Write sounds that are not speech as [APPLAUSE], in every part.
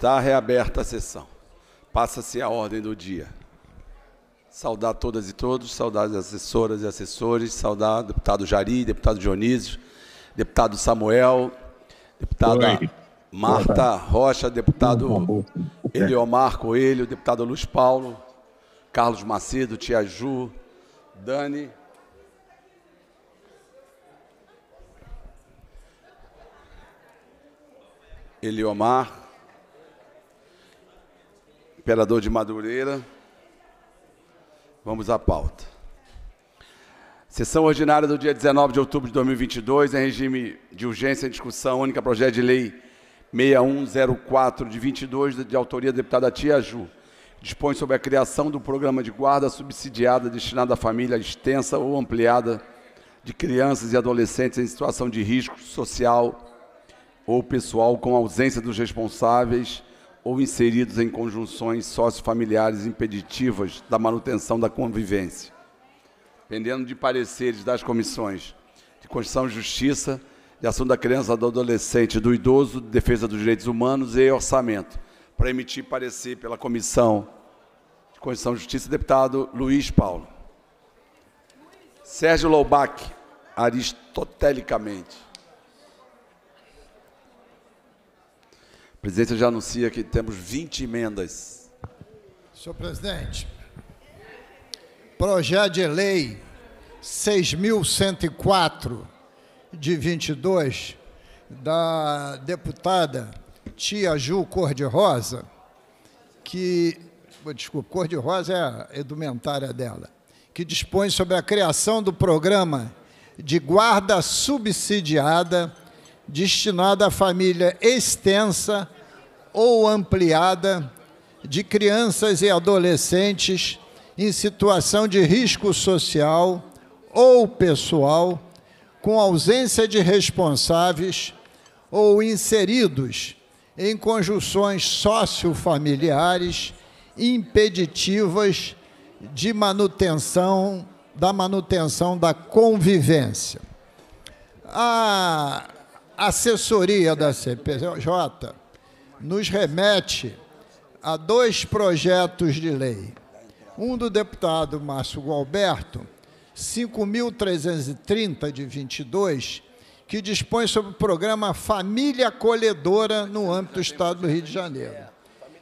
Está reaberta a sessão. Passa-se a ordem do dia. Saudar todas e todos, saudar as assessoras e assessores, saudar deputado Jari, deputado Dionísio, deputado Samuel, deputada Oi. Marta Rocha, deputado Eliomar Coelho, deputado Luiz Paulo, Carlos Macedo, Tia Ju, Dani, Eliomar, Imperador de Madureira. Vamos à pauta. Sessão ordinária do dia 19 de outubro de 2022, em regime de urgência e discussão única, projeto de lei 6104 de 22, de autoria da deputada Tia Ju. Dispõe sobre a criação do programa de guarda subsidiada destinado à família extensa ou ampliada de crianças e adolescentes em situação de risco social ou pessoal com ausência dos responsáveis ou inseridos em conjunções sociofamiliares impeditivas da manutenção da convivência. Pendendo de pareceres das comissões de Constituição e Justiça, de Ação da Criança, do Adolescente, do Idoso, de Defesa dos Direitos Humanos e Orçamento, para emitir parecer pela Comissão de Constituição e Justiça, deputado Luiz Paulo. Sérgio Loubach, aristotelicamente. Presidente, já anuncia que temos 20 emendas. Senhor presidente, projeto de lei 6.104 de 22 da deputada Tia Ju Cor-de-Rosa, que, desculpa, Cor-de-Rosa é a edumentária dela, que dispõe sobre a criação do programa de guarda subsidiada destinada à família extensa ou ampliada de crianças e adolescentes em situação de risco social ou pessoal, com ausência de responsáveis ou inseridos em conjunções sociofamiliares impeditivas de manutenção da manutenção da convivência. A assessoria da CPJ nos remete a dois projetos de lei. Um do deputado Márcio Gualberto, 5.330 de 22, que dispõe sobre o programa Família Acolhedora no âmbito do Estado do Rio de Janeiro.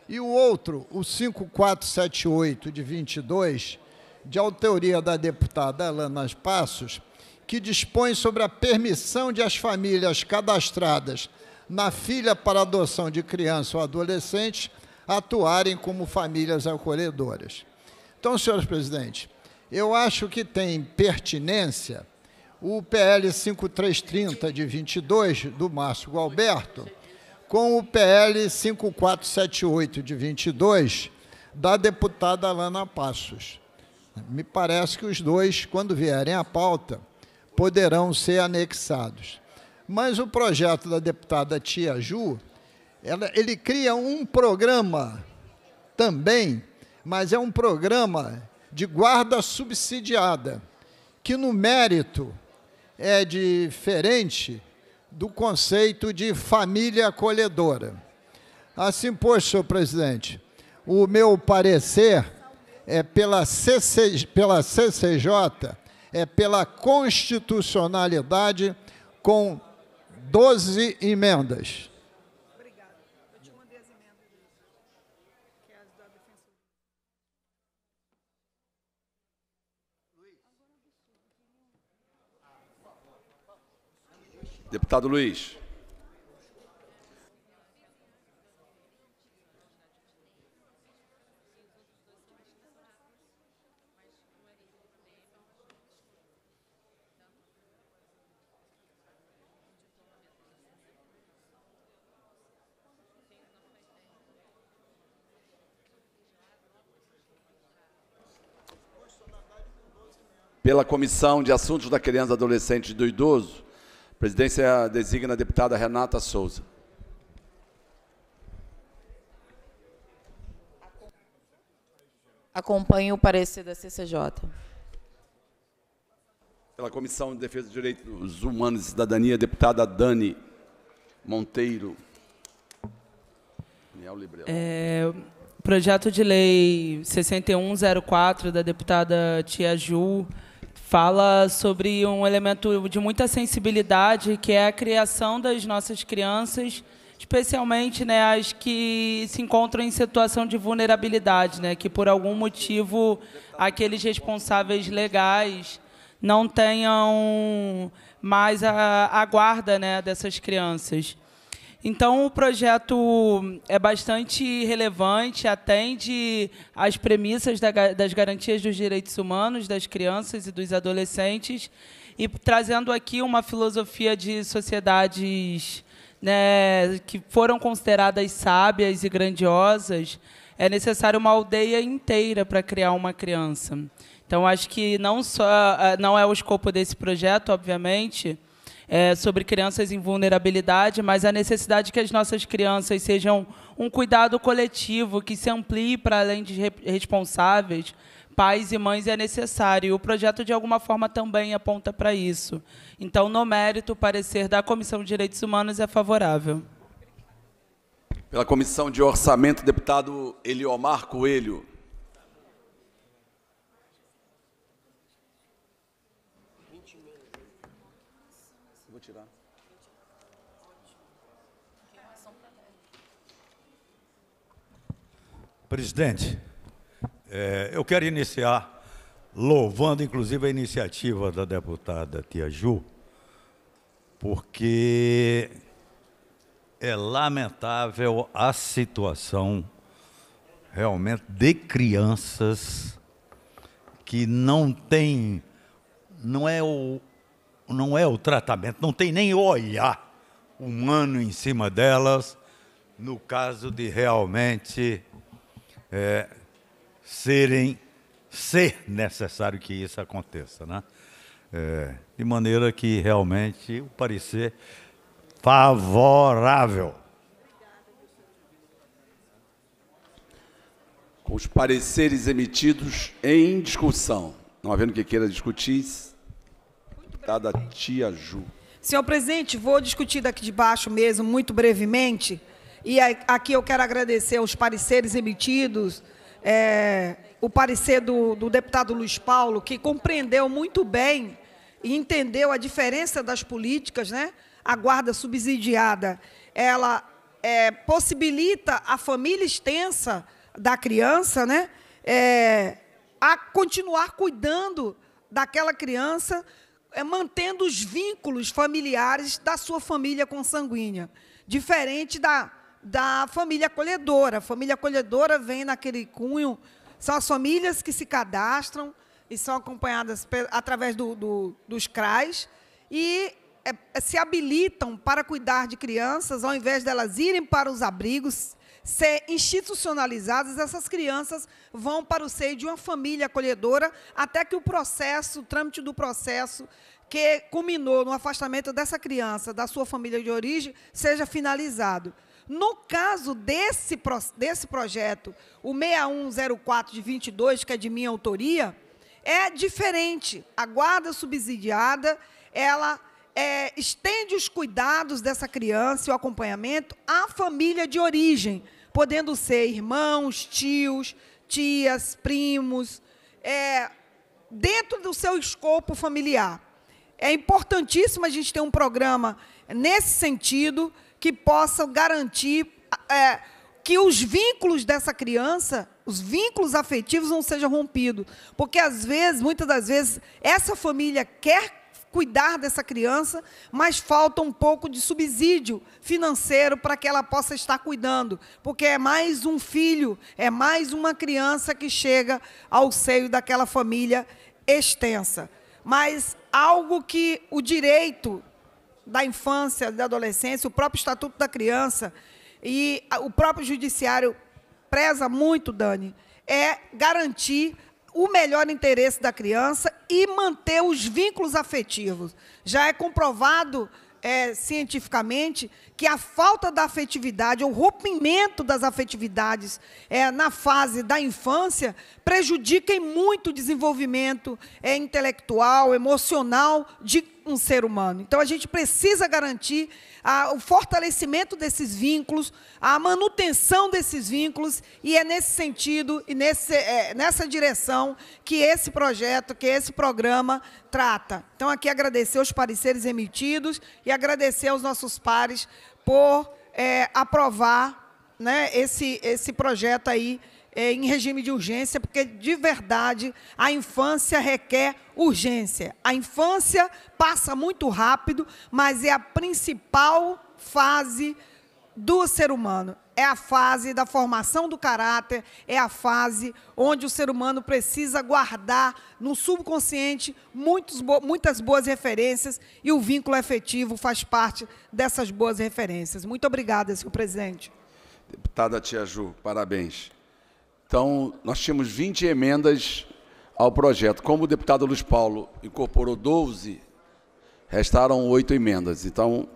E o outro, o 5478 de 22, de autoria da deputada Alana Passos, que dispõe sobre a permissão de as famílias cadastradas na filha para adoção de criança ou adolescente atuarem como famílias acolhedoras. Então, senhores presidente, eu acho que tem pertinência o PL 5330 de 22 do Márcio Galberto com o PL 5478 de 22 da deputada Alana Passos. Me parece que os dois, quando vierem à pauta, poderão ser anexados. Mas o projeto da deputada Tia Ju, ela, ele cria um programa também, mas é um programa de guarda subsidiada, que no mérito é diferente do conceito de família acolhedora. Assim, pois, senhor presidente, o meu parecer é pela, CC, pela CCJ é, pela constitucionalidade com 12 emendas. Obrigada. Eu te mandei as emendas, que é as da Luiz. Deputado Luiz. pela Comissão de Assuntos da Criança, Adolescente e do Idoso, a presidência designa a deputada Renata Souza. Acompanho o parecer da CCJ. Pela Comissão de Defesa dos Direitos Humanos e Cidadania, a deputada Dani Monteiro. É, projeto de lei 6104 da deputada Tia Ju fala sobre um elemento de muita sensibilidade, que é a criação das nossas crianças, especialmente né, as que se encontram em situação de vulnerabilidade, né, que por algum motivo aqueles responsáveis legais não tenham mais a, a guarda né, dessas crianças. Então, o projeto é bastante relevante, atende às premissas das garantias dos direitos humanos das crianças e dos adolescentes, e trazendo aqui uma filosofia de sociedades né, que foram consideradas sábias e grandiosas. É necessário uma aldeia inteira para criar uma criança. Então, acho que não só ah, não é o escopo desse projeto, obviamente, é, sobre crianças em vulnerabilidade, mas a necessidade que as nossas crianças sejam um cuidado coletivo que se amplie para além de responsáveis, pais e mães é necessário. O projeto, de alguma forma, também aponta para isso. Então, no mérito, o parecer da Comissão de Direitos Humanos é favorável. Pela Comissão de Orçamento, deputado Eliomar Coelho. Presidente, é, eu quero iniciar louvando, inclusive, a iniciativa da deputada Tia Ju, porque é lamentável a situação realmente de crianças que não tem, não é o, não é o tratamento, não tem nem olhar humano em cima delas, no caso de realmente é, serem, ser necessário que isso aconteça, né? É, de maneira que realmente o parecer favorável. Com Os pareceres emitidos em discussão. Não havendo que queira discutir, deputada Tia Ju. Senhor presidente, vou discutir daqui de baixo mesmo, muito brevemente. E aqui eu quero agradecer os pareceres emitidos, é, o parecer do, do deputado Luiz Paulo, que compreendeu muito bem e entendeu a diferença das políticas, né? A guarda subsidiada, ela é, possibilita a família extensa da criança, né? É, a continuar cuidando daquela criança, é, mantendo os vínculos familiares da sua família consanguínea, diferente da da família acolhedora. A família acolhedora vem naquele cunho, são as famílias que se cadastram e são acompanhadas através do, do, dos CRAs e é, é, se habilitam para cuidar de crianças, ao invés delas irem para os abrigos, ser institucionalizadas, essas crianças vão para o seio de uma família acolhedora, até que o processo, o trâmite do processo que culminou no afastamento dessa criança da sua família de origem, seja finalizado. No caso desse, desse projeto, o 6104 de 22, que é de minha autoria, é diferente. A guarda subsidiada, ela é, estende os cuidados dessa criança e o acompanhamento à família de origem, podendo ser irmãos, tios, tias, primos, é, dentro do seu escopo familiar. É importantíssimo a gente ter um programa nesse sentido, que possam garantir é, que os vínculos dessa criança, os vínculos afetivos não sejam rompidos. Porque às vezes, muitas das vezes, essa família quer cuidar dessa criança, mas falta um pouco de subsídio financeiro para que ela possa estar cuidando, porque é mais um filho, é mais uma criança que chega ao seio daquela família extensa. Mas algo que o direito da infância, da adolescência, o próprio Estatuto da Criança e o próprio Judiciário preza muito, Dani, é garantir o melhor interesse da criança e manter os vínculos afetivos. Já é comprovado é, cientificamente que a falta da afetividade, o rompimento das afetividades é, na fase da infância prejudica em muito o desenvolvimento é, intelectual, emocional de um ser humano. Então a gente precisa garantir a, o fortalecimento desses vínculos, a manutenção desses vínculos, e é nesse sentido e nesse, é, nessa direção que esse projeto, que esse programa trata. Então, aqui agradecer os pareceres emitidos e agradecer aos nossos pares por é, aprovar né, esse, esse projeto aí é, em regime de urgência, porque de verdade a infância requer urgência. A infância passa muito rápido, mas é a principal fase do ser humano. É a fase da formação do caráter, é a fase onde o ser humano precisa guardar no subconsciente muitos, muitas boas referências e o vínculo afetivo faz parte dessas boas referências. Muito obrigada, senhor presidente. Deputada Tia Ju, parabéns. Então, nós tínhamos 20 emendas ao projeto. Como o deputado Luiz Paulo incorporou 12, restaram oito emendas. Então,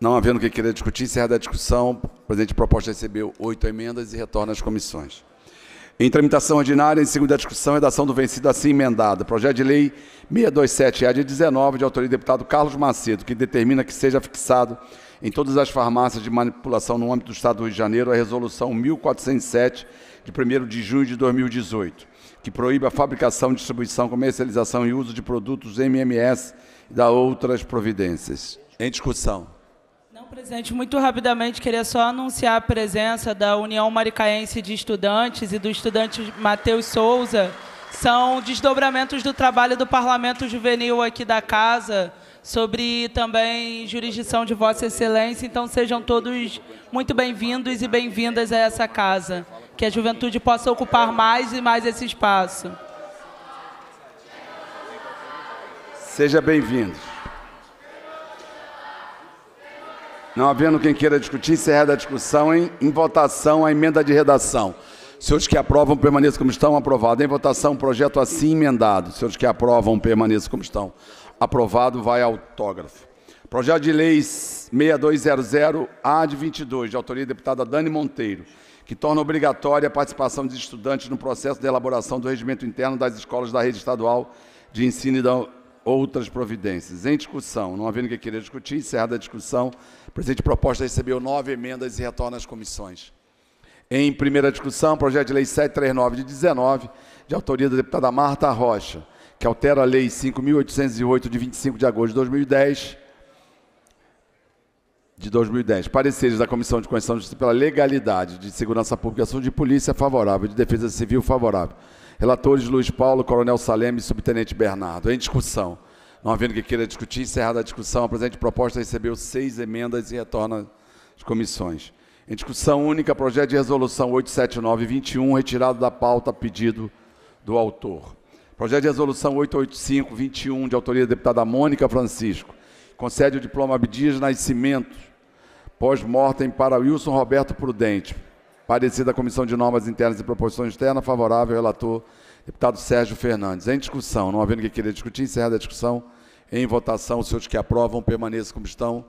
não havendo o que querer discutir, encerra a discussão, o presidente proposta recebeu oito emendas e retorna às comissões. Em tramitação ordinária, em segunda discussão, redação do vencido assim emendado. Projeto de lei 627-A de 19, de autoria do deputado Carlos Macedo, que determina que seja fixado em todas as farmácias de manipulação no âmbito do Estado do Rio de Janeiro a resolução 1407 de 1 de junho de 2018, que proíbe a fabricação, distribuição, comercialização e uso de produtos MMS e da outras providências. Em discussão. Não, presidente, muito rapidamente queria só anunciar a presença da União Maricaense de Estudantes e do estudante Matheus Souza. São desdobramentos do trabalho do Parlamento Juvenil aqui da Casa sobre também jurisdição de Vossa Excelência. Então, sejam todos muito bem-vindos e bem-vindas a essa casa que a juventude possa ocupar mais e mais esse espaço. Seja bem-vindo. Não havendo quem queira discutir, encerrada é a discussão em, em votação a emenda de redação. Senhores que aprovam, permaneçam como estão, aprovado. Em votação, projeto assim emendado. Senhores que aprovam, permaneçam como estão. Aprovado, vai autógrafo. Projeto de leis 6200-A de 22, de autoria da deputada Dani Monteiro que torna obrigatória a participação dos estudantes no processo de elaboração do regimento interno das escolas da rede estadual de ensino e da outras providências. Em discussão, não havendo que queira discutir, encerrada a discussão, o presente proposta recebeu nove emendas e retorna às comissões. Em primeira discussão, projeto de lei 739 de 19, de autoria da deputada Marta Rocha, que altera a lei 5.808 de 25 de agosto de 2010, de 2010. Pareceres da Comissão de Constituição Justiça pela Legalidade de Segurança Pública ação de Polícia favorável, de Defesa Civil favorável. Relatores Luiz Paulo, Coronel Saleme e Subtenente Bernardo. Em discussão. Não havendo que queira discutir, encerrada a discussão, a presente proposta recebeu seis emendas e retorna às comissões. Em discussão única, projeto de resolução 879-21, retirado da pauta, pedido do autor. Projeto de resolução 885-21, de autoria da deputada Mônica Francisco. Concede o diploma Abdias Nascimento Pós-mortem para Wilson Roberto Prudente. Parecer da Comissão de Normas Internas e Proposições Externas, favorável, relator, deputado Sérgio Fernandes. Em discussão, não havendo que querer discutir, encerrada a discussão. Em votação, os senhores que aprovam, permaneçam como estão.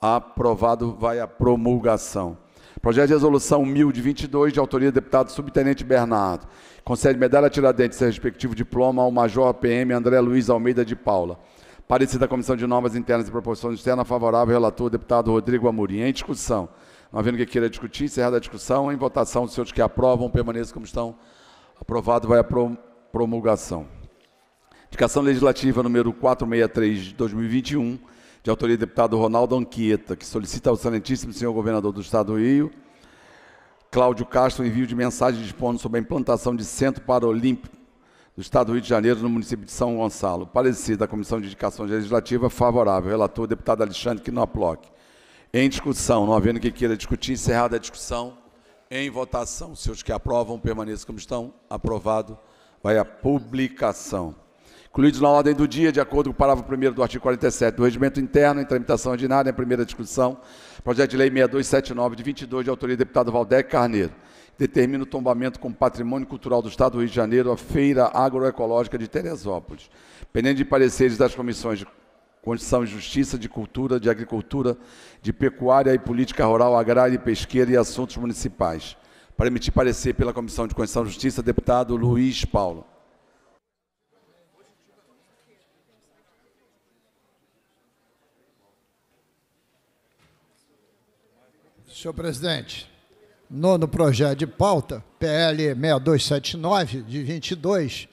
Aprovado, vai a promulgação. Projeto de resolução 1022, de autoria do deputado subtenente Bernardo. Concede medalha Tiradentes e respectivo diploma ao Major PM André Luiz Almeida de Paula. Parecer da Comissão de Normas Internas e Proporções Externas, favorável ao relator, deputado Rodrigo Amorim. Em discussão, não havendo que queira discutir, encerrada a discussão, em votação, os senhores que aprovam, permaneçam como estão. Aprovado, vai a promulgação. Indicação legislativa número 463 de 2021, de autoria do deputado Ronaldo Anquieta, que solicita ao excelentíssimo senhor governador do Estado do Rio, Cláudio Castro, envio de mensagem dispondo sobre a implantação de centro paralímpico do Estado do Rio de Janeiro, no município de São Gonçalo. parecido da Comissão de Indicação Legislativa favorável. Relator, deputado Alexandre Knoploch. Em discussão, não havendo que queira discutir, encerrada a discussão. Em votação, se os que aprovam permaneçam como estão, aprovado. Vai à publicação. Incluídos na ordem do dia, de acordo com o parágrafo 1 do artigo 47 do Regimento Interno, em tramitação ordinária, em primeira discussão, projeto de lei 6279, de 22, de autoria do deputado Valdec Carneiro determina o tombamento como patrimônio cultural do Estado do Rio de Janeiro a Feira Agroecológica de Teresópolis, pendente de pareceres das comissões de condição e Justiça, de Cultura, de Agricultura, de Pecuária e Política Rural, Agrária e Pesqueira e Assuntos Municipais. Para emitir parecer pela Comissão de Constituição e Justiça, deputado Luiz Paulo. Senhor presidente, nono projeto de pauta, PL 6279, de 22,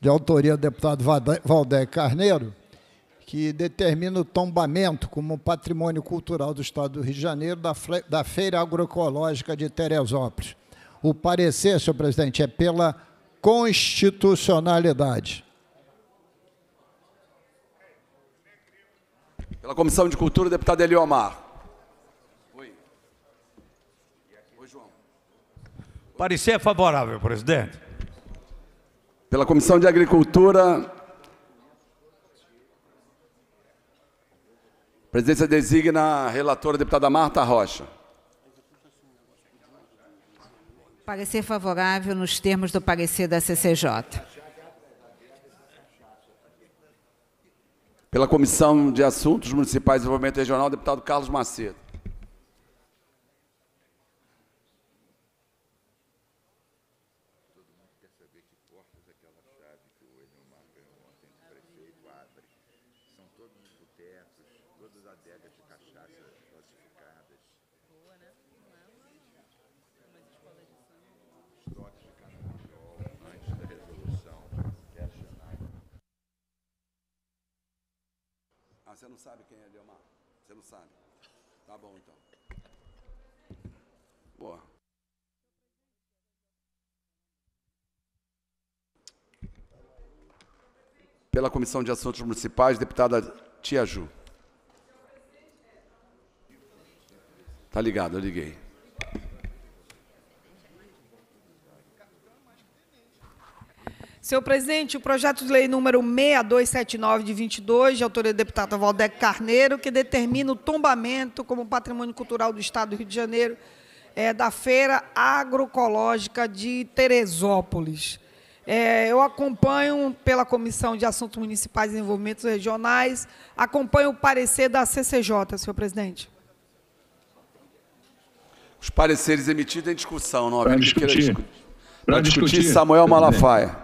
de autoria do deputado Valdé Carneiro, que determina o tombamento como patrimônio cultural do Estado do Rio de Janeiro da Feira Agroecológica de Teresópolis. O parecer, senhor presidente, é pela constitucionalidade. Pela Comissão de Cultura, deputado Eliomar. Parecer favorável, presidente. Pela Comissão de Agricultura, a presidência designa a relatora a deputada Marta Rocha. Parecer favorável nos termos do parecer da CCJ. Pela Comissão de Assuntos Municipais e Desenvolvimento Regional, deputado Carlos Macedo. Tá bom, então. Boa. Pela Comissão de Assuntos Municipais, deputada Tia Ju. Tá ligado, eu liguei. Senhor presidente, o projeto de lei número 6279 de 22, de autoria do deputado Valdec Carneiro, que determina o tombamento como patrimônio cultural do Estado do Rio de Janeiro é, da Feira Agroecológica de Teresópolis. É, eu acompanho pela Comissão de Assuntos Municipais e Desenvolvimentos Regionais, acompanho o parecer da CCJ, senhor presidente. Os pareceres emitidos em discussão, não há discutir. Para discutir, discutir, Samuel Malafaia.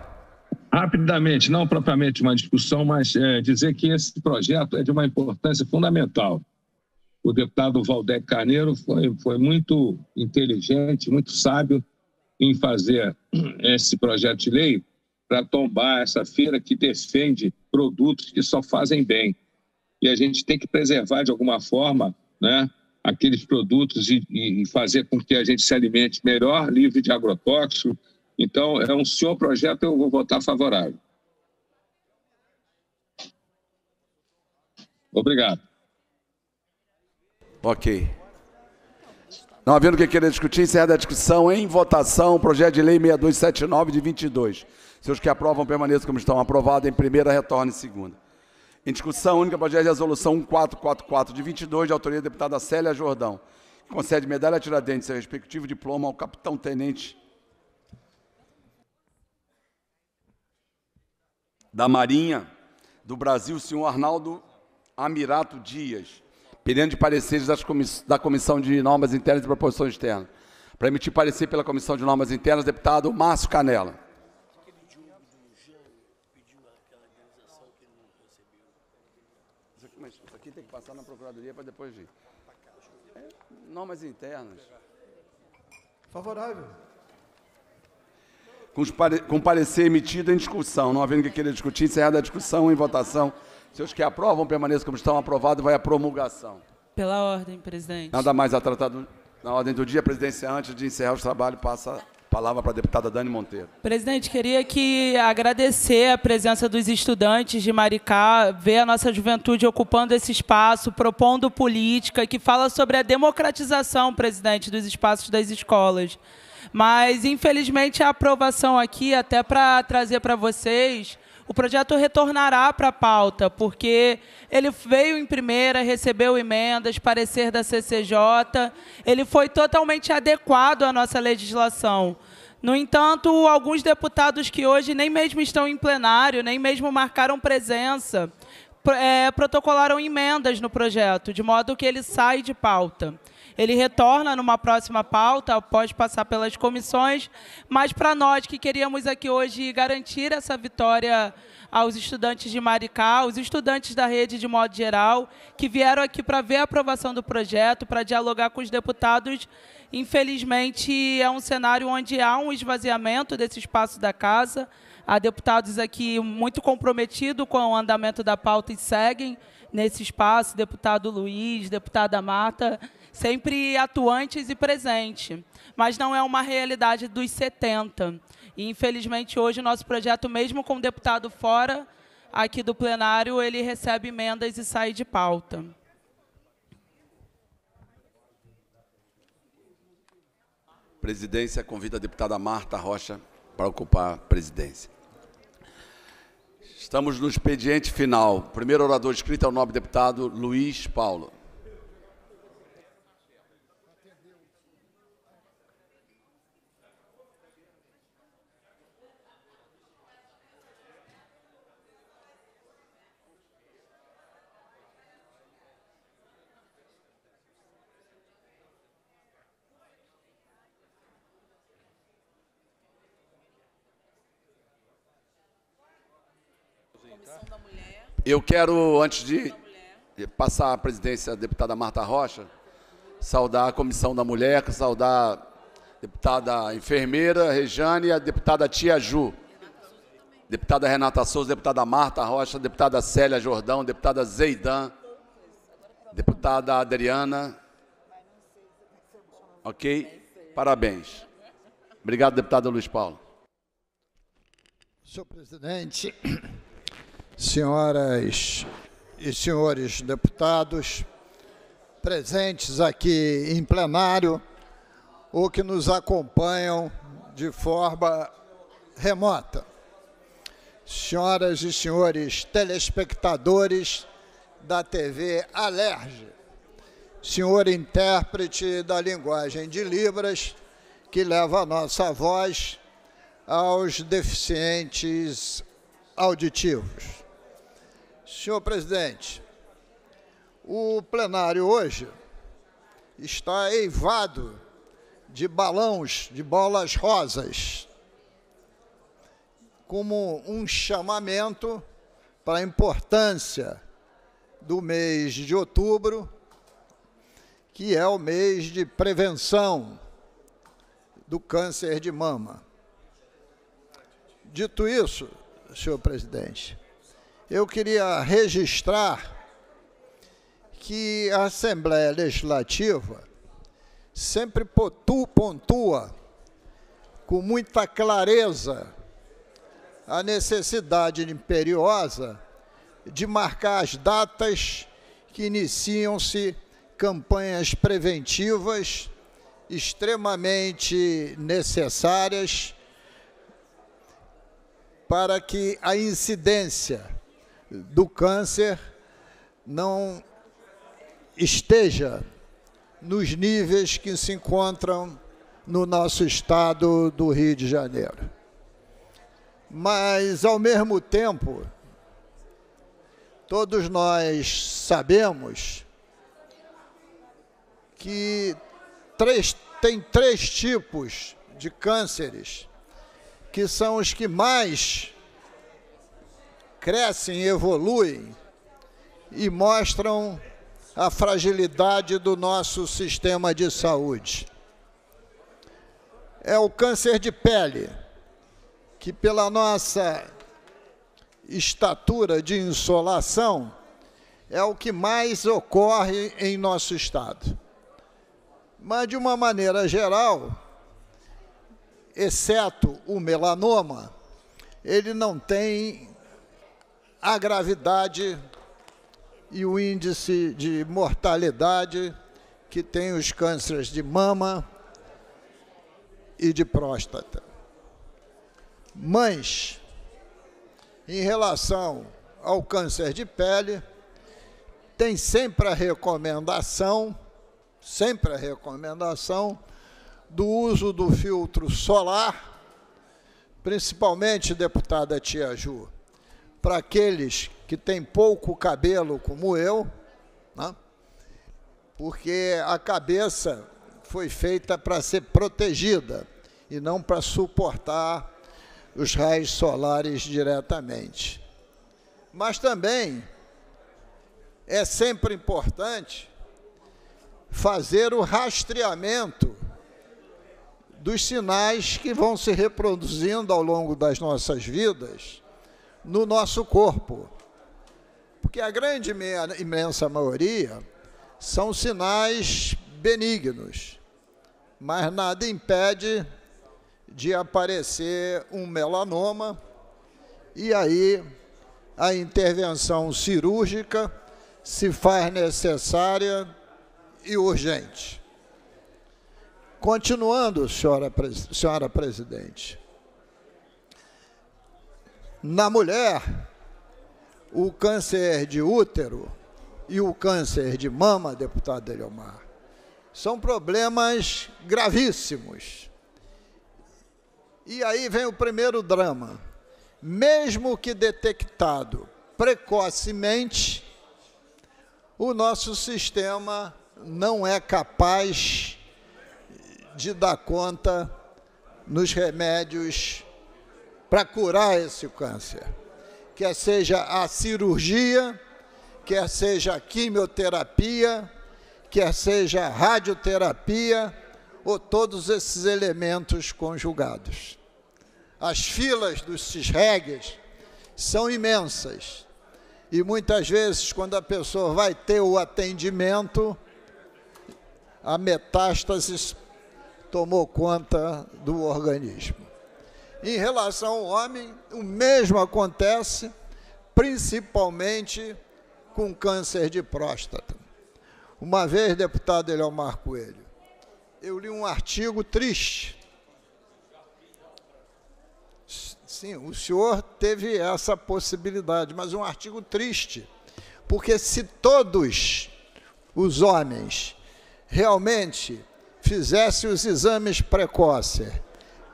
Rapidamente, não propriamente uma discussão, mas é, dizer que esse projeto é de uma importância fundamental. O deputado Valdec Carneiro foi, foi muito inteligente, muito sábio em fazer hum, esse projeto de lei para tombar essa feira que defende produtos que só fazem bem. E a gente tem que preservar de alguma forma né, aqueles produtos e, e fazer com que a gente se alimente melhor, livre de agrotóxicos, então, é um senhor projeto, eu vou votar favorável. Obrigado. Ok. Não havendo o que querer discutir, encerra a discussão em votação o projeto de lei 6279 de 22. Seus que aprovam permaneçam como estão. Aprovado em primeira, retorna em segunda. Em discussão única, projeto de resolução 1444 de 22, de autoria da deputada Célia Jordão, que concede medalha Tiradentes e seu respectivo diploma ao capitão-tenente da Marinha do Brasil, senhor Arnaldo Amirato Dias, pedindo de pareceres comiss da Comissão de Normas Internas e Proposições Externas. Para emitir parecer pela Comissão de Normas Internas, deputado Márcio Canela. isso aqui tem que passar na Procuradoria para depois de. É, normas internas. Favorável com parecer emitido em discussão, não havendo que queira discutir, encerrada a discussão em votação. Se os que aprovam permaneçam como estão, aprovado vai à promulgação. Pela ordem, presidente. Nada mais a tratar do, na ordem do dia. Presidência, antes de encerrar os trabalhos, passa Palavra para a deputada Dani Monteiro. Presidente, queria que agradecer a presença dos estudantes de Maricá, ver a nossa juventude ocupando esse espaço, propondo política, que fala sobre a democratização, presidente, dos espaços das escolas. Mas, infelizmente, a aprovação aqui, até para trazer para vocês, o projeto retornará para a pauta, porque ele veio em primeira, recebeu emendas, parecer da CCJ, ele foi totalmente adequado à nossa legislação. No entanto, alguns deputados que hoje nem mesmo estão em plenário, nem mesmo marcaram presença, eh, protocolaram emendas no projeto, de modo que ele sai de pauta. Ele retorna numa próxima pauta, após passar pelas comissões, mas para nós que queríamos aqui hoje garantir essa vitória aos estudantes de Maricá, aos estudantes da rede de modo geral, que vieram aqui para ver a aprovação do projeto, para dialogar com os deputados, infelizmente é um cenário onde há um esvaziamento desse espaço da casa. Há deputados aqui muito comprometidos com o andamento da pauta e seguem nesse espaço, deputado Luiz, deputada Marta, sempre atuantes e presentes, mas não é uma realidade dos 70. E, infelizmente, hoje, nosso projeto, mesmo com o deputado fora aqui do plenário, ele recebe emendas e sai de pauta. Presidência convida a deputada Marta Rocha para ocupar a presidência. Estamos no expediente final. O primeiro orador escrito é o nobre deputado Luiz Paulo. Eu quero, antes de passar a presidência à deputada Marta Rocha, saudar a Comissão da Mulher, saudar a deputada enfermeira Rejane e a deputada Tia Ju, deputada Renata Souza, deputada Marta Rocha, deputada Célia Jordão, deputada Zeidan, deputada Adriana. Ok? Parabéns. Obrigado, deputado Luiz Paulo. Senhor presidente, senhoras e senhores deputados presentes aqui em plenário ou que nos acompanham de forma remota. Senhoras e senhores telespectadores da TV Alerj, senhor intérprete da linguagem de Libras, que leva a nossa voz aos deficientes auditivos. Senhor presidente, o plenário hoje está eivado de balões, de bolas rosas, como um chamamento para a importância do mês de outubro, que é o mês de prevenção do câncer de mama. Dito isso, senhor presidente, eu queria registrar que a Assembleia Legislativa sempre pontua com muita clareza a necessidade imperiosa de marcar as datas que iniciam-se campanhas preventivas extremamente necessárias para que a incidência do câncer não esteja nos níveis que se encontram no nosso estado do Rio de Janeiro. Mas, ao mesmo tempo, todos nós sabemos que três, tem três tipos de cânceres que são os que mais crescem, evoluem e mostram a fragilidade do nosso sistema de saúde. É o câncer de pele, que pela nossa estatura de insolação é o que mais ocorre em nosso estado. Mas de uma maneira geral, exceto o melanoma, ele não tem a gravidade e o índice de mortalidade que tem os cânceres de mama e de próstata. Mas, em relação ao câncer de pele, tem sempre a recomendação, sempre a recomendação do uso do filtro solar, principalmente, deputada Tia Ju, para aqueles que têm pouco cabelo, como eu, né? porque a cabeça foi feita para ser protegida e não para suportar os raios solares diretamente. Mas também é sempre importante fazer o rastreamento dos sinais que vão se reproduzindo ao longo das nossas vidas no nosso corpo. Porque a grande imensa maioria são sinais benignos, mas nada impede de aparecer um melanoma e aí a intervenção cirúrgica se faz necessária e urgente. Continuando, senhora, senhora presidente, na mulher, o câncer de útero e o câncer de mama, deputado Eliomar, são problemas gravíssimos. E aí vem o primeiro drama. Mesmo que detectado precocemente, o nosso sistema não é capaz de dar conta nos remédios para curar esse câncer. Quer seja a cirurgia, quer seja a quimioterapia, quer seja a radioterapia, ou todos esses elementos conjugados. As filas dos CISREGs são imensas. E muitas vezes, quando a pessoa vai ter o atendimento, a metástase tomou conta do organismo. Em relação ao homem, o mesmo acontece, principalmente com câncer de próstata. Uma vez, deputado Eliomar Coelho, eu li um artigo triste. Sim, o senhor teve essa possibilidade, mas um artigo triste, porque se todos os homens realmente fizessem os exames precoces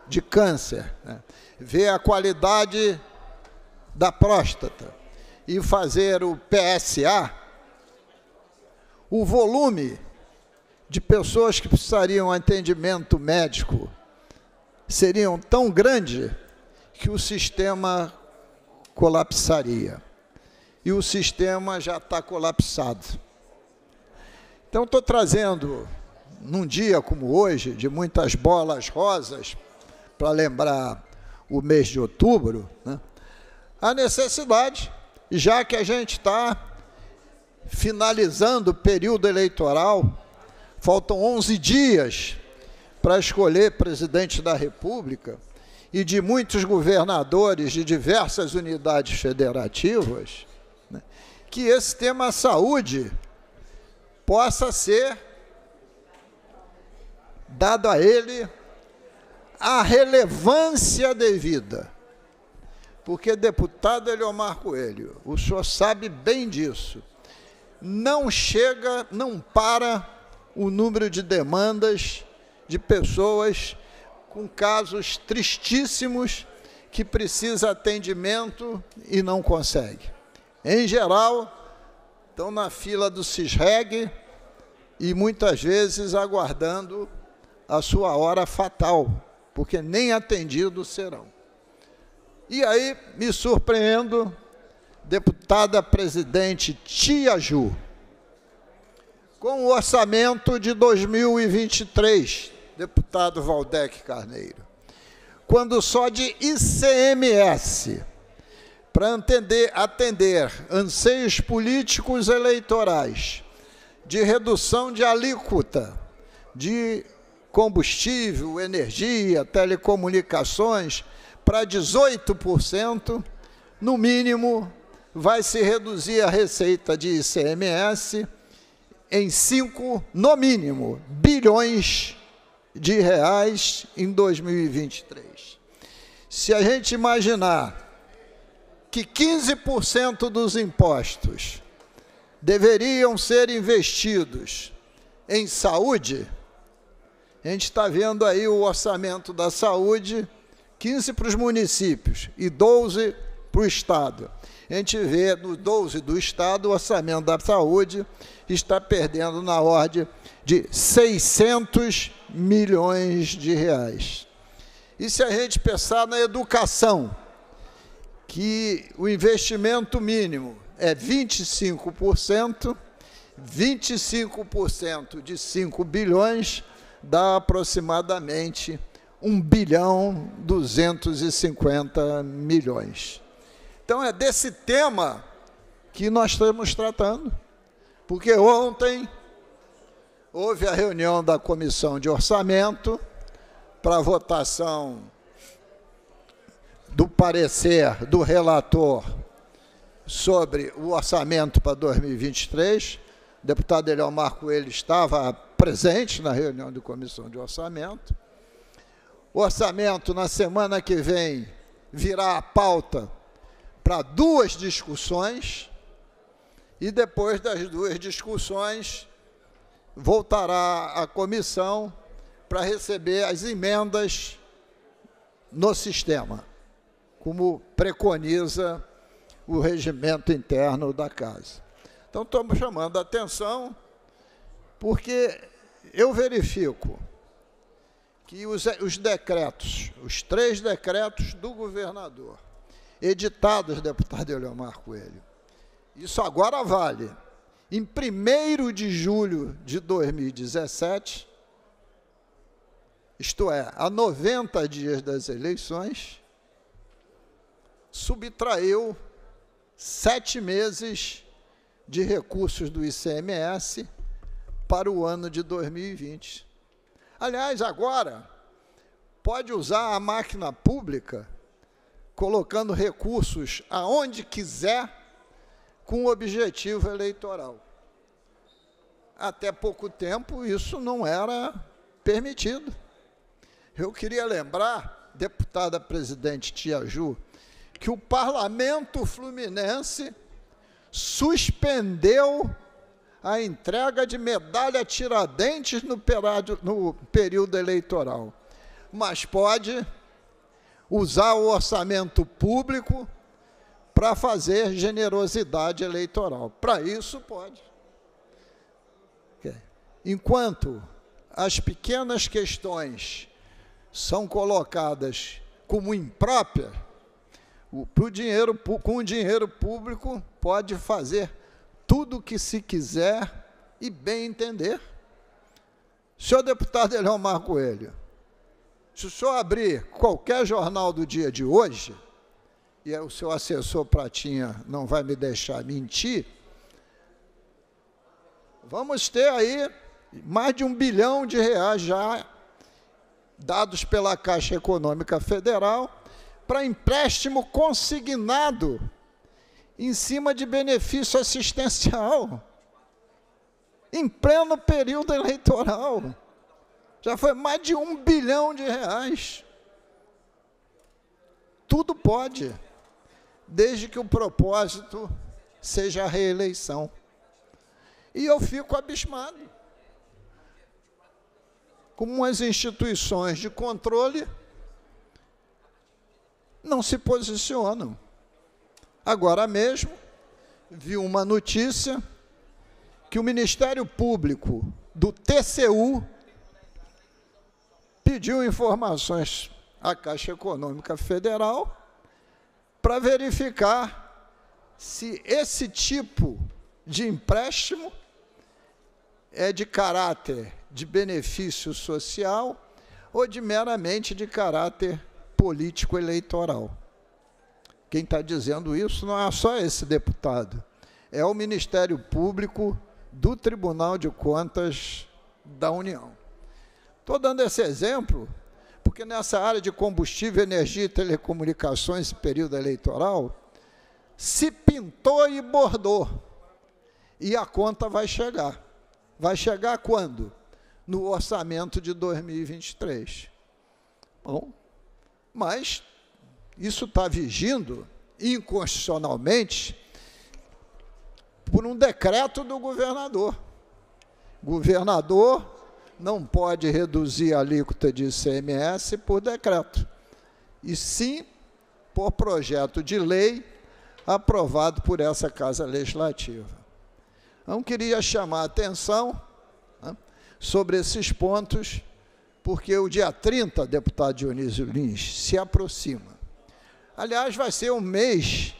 de câncer, né? ver a qualidade da próstata e fazer o PSA, o volume de pessoas que precisariam atendimento médico seriam tão grande que o sistema colapsaria. E o sistema já está colapsado. Então, estou trazendo, num dia como hoje, de muitas bolas rosas, para lembrar o mês de outubro, né? a necessidade, já que a gente está finalizando o período eleitoral, faltam 11 dias para escolher presidente da República e de muitos governadores de diversas unidades federativas, né? que esse tema saúde possa ser dado a ele a relevância devida. Porque deputado Eliomar Coelho, o senhor sabe bem disso. Não chega, não para o número de demandas de pessoas com casos tristíssimos que precisa atendimento e não consegue. Em geral, estão na fila do CISREG e muitas vezes aguardando a sua hora fatal, porque nem atendidos serão. E aí me surpreendo, deputada presidente Tia Ju, com o orçamento de 2023, deputado Valdec Carneiro, quando só de ICMS, para atender, atender anseios políticos eleitorais, de redução de alíquota, de combustível, energia, telecomunicações, para 18%, no mínimo, vai se reduzir a receita de ICMS em 5, no mínimo, bilhões de reais em 2023. Se a gente imaginar que 15% dos impostos deveriam ser investidos em saúde, a gente está vendo aí o orçamento da saúde, 15 para os municípios e 12 para o Estado. A gente vê no 12 do Estado, o orçamento da saúde está perdendo na ordem de 600 milhões de reais. E se a gente pensar na educação, que o investimento mínimo é 25%, 25% de 5 bilhões, dá aproximadamente 1 bilhão 250 milhões. Então é desse tema que nós estamos tratando, porque ontem houve a reunião da comissão de orçamento para votação do parecer do relator sobre o orçamento para 2023 deputado Eliomar Coelho estava presente na reunião de comissão de orçamento. O orçamento, na semana que vem, virá a pauta para duas discussões e depois das duas discussões voltará à comissão para receber as emendas no sistema, como preconiza o regimento interno da casa. Então, estamos chamando a atenção, porque eu verifico que os, os decretos, os três decretos do governador, editados, deputado Eleomar Coelho, isso agora vale. Em 1 de julho de 2017, isto é, a 90 dias das eleições, subtraiu sete meses de recursos do ICMS para o ano de 2020. Aliás, agora pode usar a máquina pública colocando recursos aonde quiser com objetivo eleitoral. Até pouco tempo isso não era permitido. Eu queria lembrar, deputada presidente Tia Ju, que o parlamento fluminense suspendeu a entrega de medalha Tiradentes no, perádio, no período eleitoral. Mas pode usar o orçamento público para fazer generosidade eleitoral. Para isso, pode. Enquanto as pequenas questões são colocadas como imprópria, com o dinheiro público pode fazer tudo o que se quiser e bem entender. Senhor deputado Eleomar Coelho, se o senhor abrir qualquer jornal do dia de hoje, e o seu assessor Pratinha não vai me deixar mentir, vamos ter aí mais de um bilhão de reais já dados pela Caixa Econômica Federal para empréstimo consignado em cima de benefício assistencial, [LAUGHS] em pleno período eleitoral. Já foi mais de um bilhão de reais. Tudo pode, desde que o propósito seja a reeleição. E eu fico abismado como as instituições de controle não se posicionam. Agora mesmo, vi uma notícia que o Ministério Público do TCU pediu informações à Caixa Econômica Federal para verificar se esse tipo de empréstimo é de caráter de benefício social ou de meramente de caráter político eleitoral. Quem está dizendo isso não é só esse deputado, é o Ministério Público do Tribunal de Contas da União. Estou dando esse exemplo porque nessa área de combustível, energia e telecomunicações, período eleitoral, se pintou e bordou. E a conta vai chegar. Vai chegar quando? No orçamento de 2023. Bom, mas isso está vigindo inconstitucionalmente por um decreto do governador. Governador não pode reduzir a alíquota de ICMS por decreto, e sim por projeto de lei aprovado por essa Casa Legislativa. Então, queria chamar a atenção né, sobre esses pontos, porque o dia 30, deputado Dionísio Lins, se aproxima. Aliás, vai ser um mês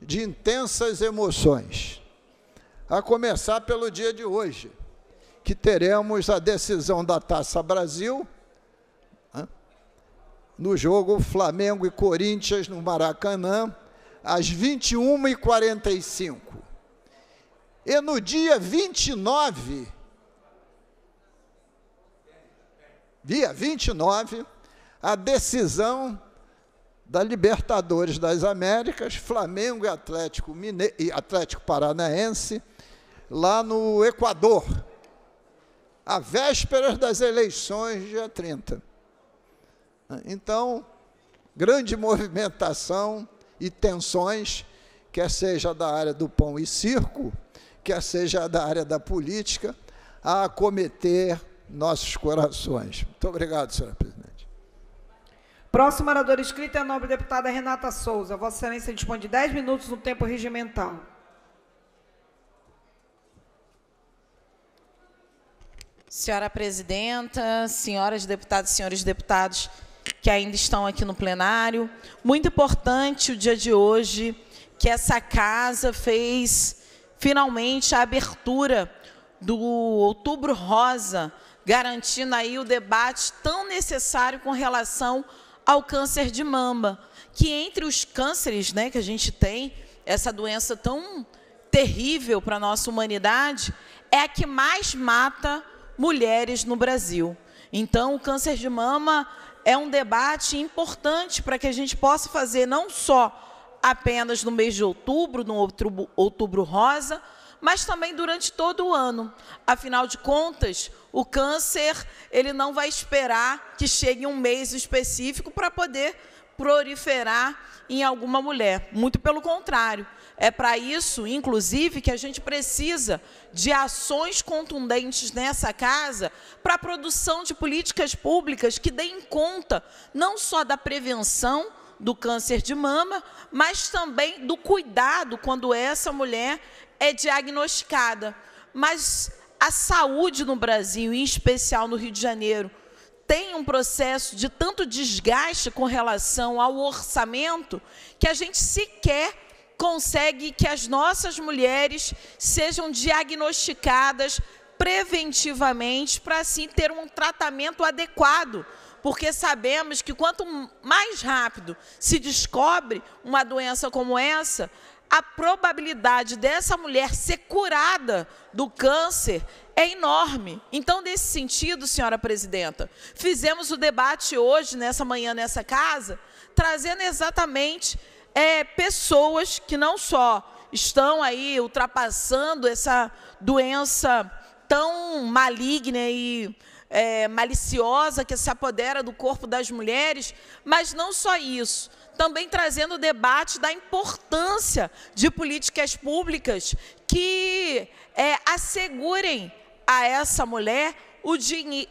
de intensas emoções, a começar pelo dia de hoje, que teremos a decisão da Taça Brasil no jogo Flamengo e Corinthians no Maracanã, às 21h45. E no dia 29, dia 29, a decisão da Libertadores das Américas, Flamengo e Atlético, Mine... e Atlético Paranaense, lá no Equador, a vésperas das eleições, dia 30. Então, grande movimentação e tensões, quer seja da área do pão e circo, quer seja da área da política, a acometer nossos corações. Muito obrigado, senhora presidente. Próximo orador escrito é a nobre deputada Renata Souza. Vossa Excelência dispõe de 10 minutos no tempo regimental. Senhora presidenta, senhoras deputadas, senhores deputados que ainda estão aqui no plenário, muito importante o dia de hoje que essa casa fez finalmente a abertura do Outubro Rosa, garantindo aí o debate tão necessário com relação ao ao câncer de mama, que entre os cânceres né, que a gente tem, essa doença tão terrível para a nossa humanidade, é a que mais mata mulheres no Brasil. Então, o câncer de mama é um debate importante para que a gente possa fazer não só apenas no mês de outubro, no outubro, outubro rosa, mas também durante todo o ano. Afinal de contas, o câncer, ele não vai esperar que chegue um mês específico para poder proliferar em alguma mulher. Muito pelo contrário. É para isso, inclusive, que a gente precisa de ações contundentes nessa casa para a produção de políticas públicas que deem conta não só da prevenção do câncer de mama, mas também do cuidado quando essa mulher é diagnosticada, mas a saúde no Brasil, em especial no Rio de Janeiro, tem um processo de tanto desgaste com relação ao orçamento que a gente sequer consegue que as nossas mulheres sejam diagnosticadas preventivamente para assim ter um tratamento adequado, porque sabemos que quanto mais rápido se descobre uma doença como essa, a probabilidade dessa mulher ser curada do câncer é enorme. Então, nesse sentido, senhora presidenta, fizemos o debate hoje, nessa manhã, nessa casa, trazendo exatamente é, pessoas que não só estão aí ultrapassando essa doença tão maligna e é, maliciosa que se apodera do corpo das mulheres, mas não só isso também trazendo o debate da importância de políticas públicas que é, assegurem a essa mulher o,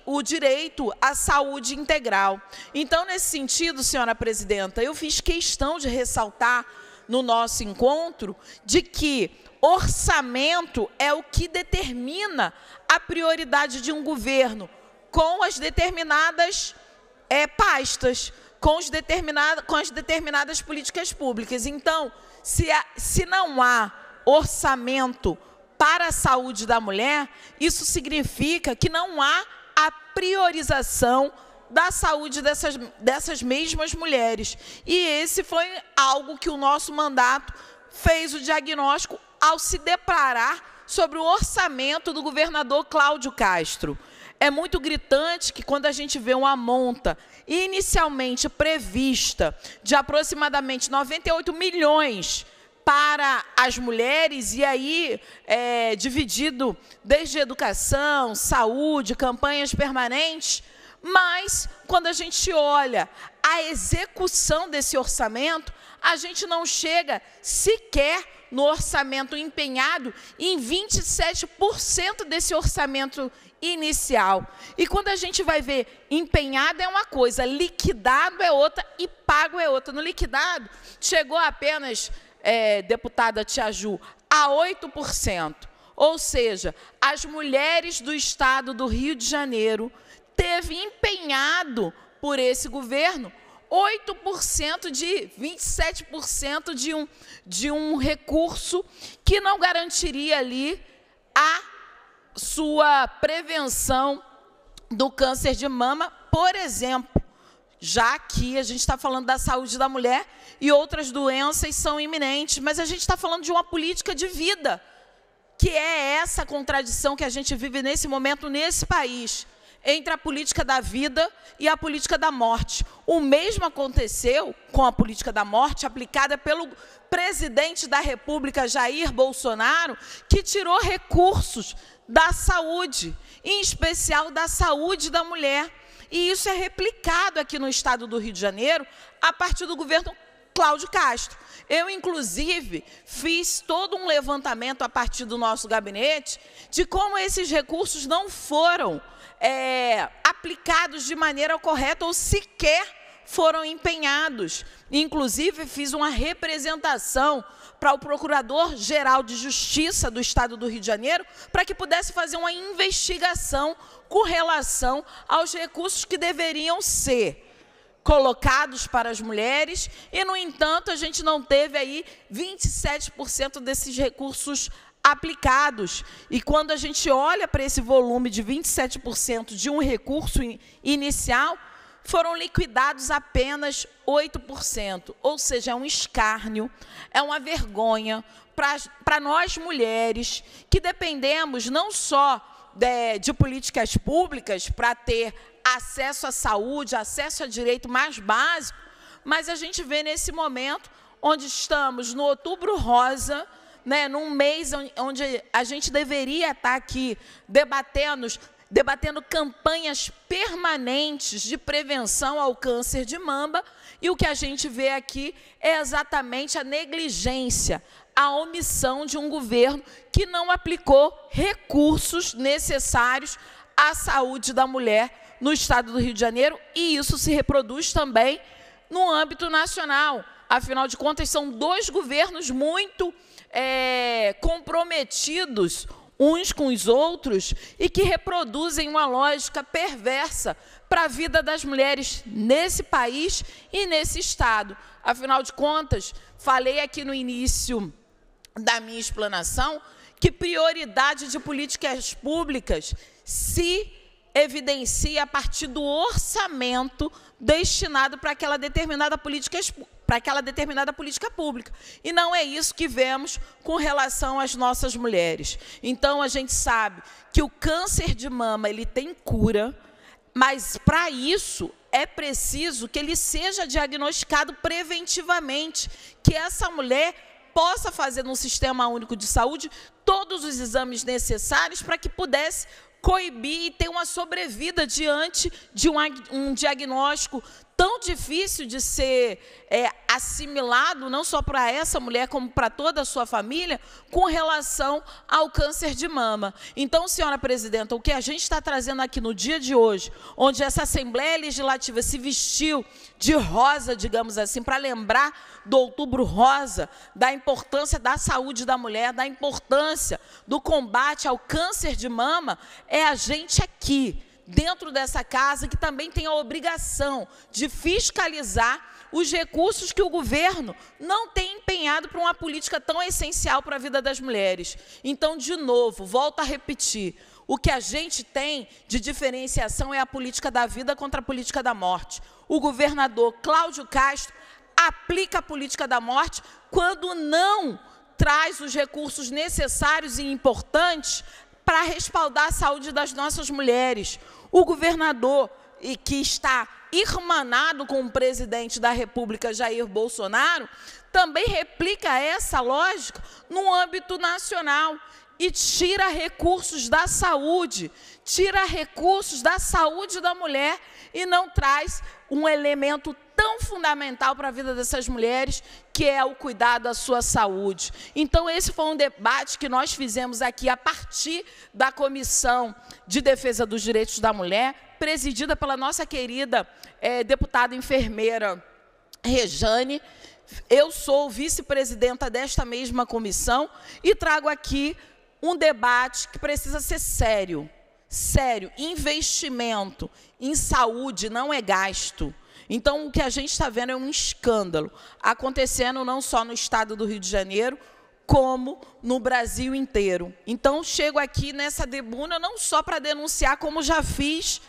o, direito à saúde integral. Então, nesse sentido, senhora presidenta, eu fiz questão de ressaltar no nosso encontro de que orçamento é o que determina a prioridade de um governo com as determinadas é, pastas com, os com as determinadas políticas públicas. Então, se, se não há orçamento para a saúde da mulher, isso significa que não há a priorização da saúde dessas, dessas mesmas mulheres. E esse foi algo que o nosso mandato fez o diagnóstico ao se deparar sobre o orçamento do governador Cláudio Castro. É muito gritante que quando a gente vê uma monta inicialmente prevista de aproximadamente 98 milhões para as mulheres, e aí é, dividido desde educação, saúde, campanhas permanentes, mas quando a gente olha a execução desse orçamento, a gente não chega sequer no orçamento empenhado em 27% desse orçamento inicial. E quando a gente vai ver, empenhado é uma coisa, liquidado é outra e pago é outra. No liquidado, chegou apenas, é, deputada Tiaju, a 8%. Ou seja, as mulheres do estado do Rio de Janeiro teve empenhado por esse governo 8% de 27% de um, de um recurso que não garantiria ali a sua prevenção do câncer de mama, por exemplo. Já que a gente está falando da saúde da mulher e outras doenças são iminentes, mas a gente está falando de uma política de vida, que é essa contradição que a gente vive nesse momento nesse país entre a política da vida e a política da morte. O mesmo aconteceu com a política da morte aplicada pelo presidente da República, Jair Bolsonaro, que tirou recursos da saúde, em especial da saúde da mulher. E isso é replicado aqui no estado do Rio de Janeiro a partir do governo Cláudio Castro. Eu, inclusive, fiz todo um levantamento a partir do nosso gabinete de como esses recursos não foram é, aplicados de maneira correta ou sequer foram empenhados. Inclusive, fiz uma representação para o Procurador-Geral de Justiça do Estado do Rio de Janeiro, para que pudesse fazer uma investigação com relação aos recursos que deveriam ser colocados para as mulheres, e, no entanto, a gente não teve aí 27% desses recursos aplicados. E quando a gente olha para esse volume de 27% de um recurso inicial, foram liquidados apenas 8%. Ou seja, é um escárnio, é uma vergonha para nós mulheres que dependemos não só de, de políticas públicas para ter acesso à saúde, acesso a direito mais básico, mas a gente vê nesse momento onde estamos no outubro rosa né, num mês onde a gente deveria estar aqui debatendo, debatendo campanhas permanentes de prevenção ao câncer de mama, e o que a gente vê aqui é exatamente a negligência, a omissão de um governo que não aplicou recursos necessários à saúde da mulher no estado do Rio de Janeiro, e isso se reproduz também no âmbito nacional. Afinal de contas, são dois governos muito é, comprometidos uns com os outros e que reproduzem uma lógica perversa para a vida das mulheres nesse país e nesse Estado. Afinal de contas, falei aqui no início da minha explanação que prioridade de políticas públicas se evidencia a partir do orçamento destinado para aquela determinada política para aquela determinada política pública. E não é isso que vemos com relação às nossas mulheres. Então a gente sabe que o câncer de mama ele tem cura, mas para isso é preciso que ele seja diagnosticado preventivamente, que essa mulher possa fazer no Sistema Único de Saúde todos os exames necessários para que pudesse coibir e ter uma sobrevida diante de um, um diagnóstico tão difícil de ser é, assimilado, não só para essa mulher, como para toda a sua família, com relação ao câncer de mama. Então, senhora presidenta, o que a gente está trazendo aqui no dia de hoje, onde essa Assembleia Legislativa se vestiu de rosa, digamos assim, para lembrar do outubro rosa, da importância da saúde da mulher, da importância do combate ao câncer de mama, é a gente aqui dentro dessa casa que também tem a obrigação de fiscalizar os recursos que o governo não tem empenhado para uma política tão essencial para a vida das mulheres. Então, de novo, volto a repetir. O que a gente tem de diferenciação é a política da vida contra a política da morte. O governador Cláudio Castro aplica a política da morte quando não traz os recursos necessários e importantes para respaldar a saúde das nossas mulheres. O governador e que está irmanado com o presidente da República Jair Bolsonaro, também replica essa lógica no âmbito nacional e tira recursos da saúde, tira recursos da saúde da mulher e não traz um elemento tão fundamental para a vida dessas mulheres, que é o cuidado à sua saúde. Então, esse foi um debate que nós fizemos aqui a partir da Comissão de Defesa dos Direitos da Mulher, presidida pela nossa querida é, deputada enfermeira Rejane. Eu sou vice-presidenta desta mesma comissão e trago aqui um debate que precisa ser sério sério, investimento em saúde não é gasto. Então, o que a gente está vendo é um escândalo acontecendo não só no estado do Rio de Janeiro, como no Brasil inteiro. Então, chego aqui nessa tribuna não só para denunciar, como já fiz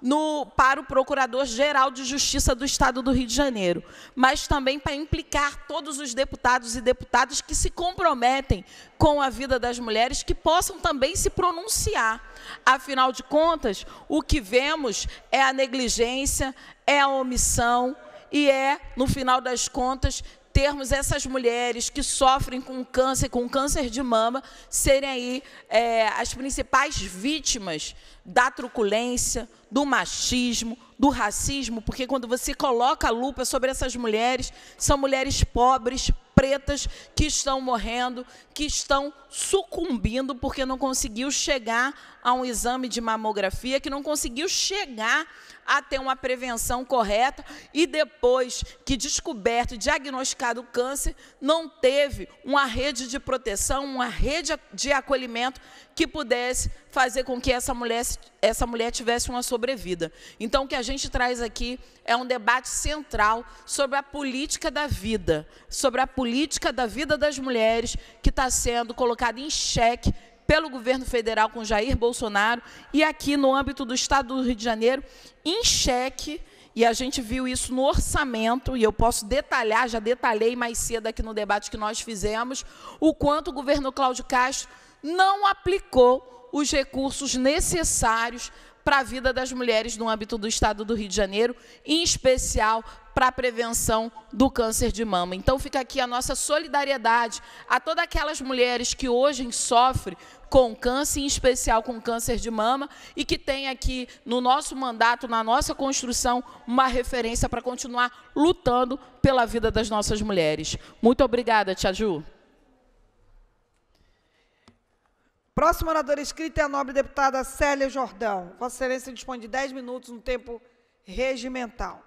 no, para o Procurador-Geral de Justiça do Estado do Rio de Janeiro, mas também para implicar todos os deputados e deputadas que se comprometem com a vida das mulheres, que possam também se pronunciar. Afinal de contas, o que vemos é a negligência, é a omissão e é, no final das contas, termos essas mulheres que sofrem com câncer, com câncer de mama, serem aí é, as principais vítimas da truculência, do machismo, do racismo, porque quando você coloca a lupa sobre essas mulheres, são mulheres pobres, pretas, que estão morrendo, que estão sucumbindo porque não conseguiu chegar a um exame de mamografia, que não conseguiu chegar a ter uma prevenção correta e depois que descoberto e diagnosticado o câncer, não teve uma rede de proteção, uma rede de acolhimento que pudesse fazer com que essa mulher, essa mulher tivesse uma sobrevida. Então, o que a gente traz aqui é um debate central sobre a política da vida, sobre a política da vida das mulheres que está sendo colocada em xeque pelo governo federal com Jair Bolsonaro e aqui no âmbito do Estado do Rio de Janeiro, em cheque, e a gente viu isso no orçamento, e eu posso detalhar, já detalhei mais cedo aqui no debate que nós fizemos, o quanto o governo Cláudio Castro não aplicou os recursos necessários para a vida das mulheres no âmbito do Estado do Rio de Janeiro, em especial para a prevenção do câncer de mama. Então fica aqui a nossa solidariedade a todas aquelas mulheres que hoje sofrem com câncer, em especial com câncer de mama, e que tem aqui no nosso mandato, na nossa construção, uma referência para continuar lutando pela vida das nossas mulheres. Muito obrigada, Tia Ju. Próxima oradora escrita é a nobre deputada Célia Jordão. Vossa Excelência dispõe de 10 minutos no tempo regimental.